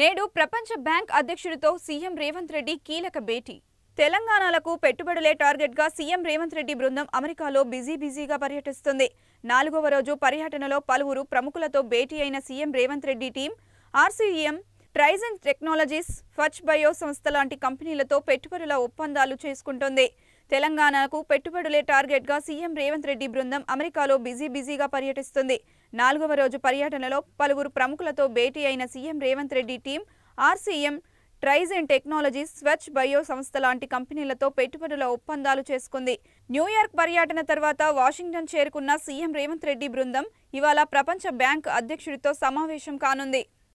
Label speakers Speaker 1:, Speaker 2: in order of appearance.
Speaker 1: నేడు ప్రపంచ బ్యాంక్ అధ్యక్షుడితో సీఎం రేవంత్ రెడ్డి కీలక భేటీ తెలంగాణలకు పెట్టుబడులే టార్గెట్గా సీఎం రేవంత్ రెడ్డి బృందం అమెరికాలో బిజీ బిజీగా పర్యటిస్తుంది నాలుగవ రోజు పర్యటనలో పలువురు ప్రముఖులతో భేటీ అయిన CM Revanth Reddy team RCEM Trigyn technologies ఫచ్ బయో సంస్థ లాంటి కంపెనీలతో పెట్టుబడుల ఒప్పందాలు చేసుకుంటోంది తెలంగాణకు పెట్టుబడులే టార్గెట్గా సీఎం రేవంత్ రెడ్డి బృందం అమెరికాలో బిజీ బిజీగా పర్యటిస్తుంది నాలుగవ రోజు పర్యటనలో పలువురు ప్రముఖులతో భేటీ అయిన CM Revanth Reddy team RCM Trigyn technology Swachh bio సంస్థ లాంటి కంపెనీలతో పెట్టుబడుల ఒప్పందాలు చేసుకుంది న్యూయార్క్ పర్యటన తర్వాత వాషింగ్టన్ చేరుకున్న సీఎం రేవంత్ రెడ్డి బృందం ఇవాళ ప్రపంచ బ్యాంక్ అధ్యక్షుడితో సమావేశం కానుంది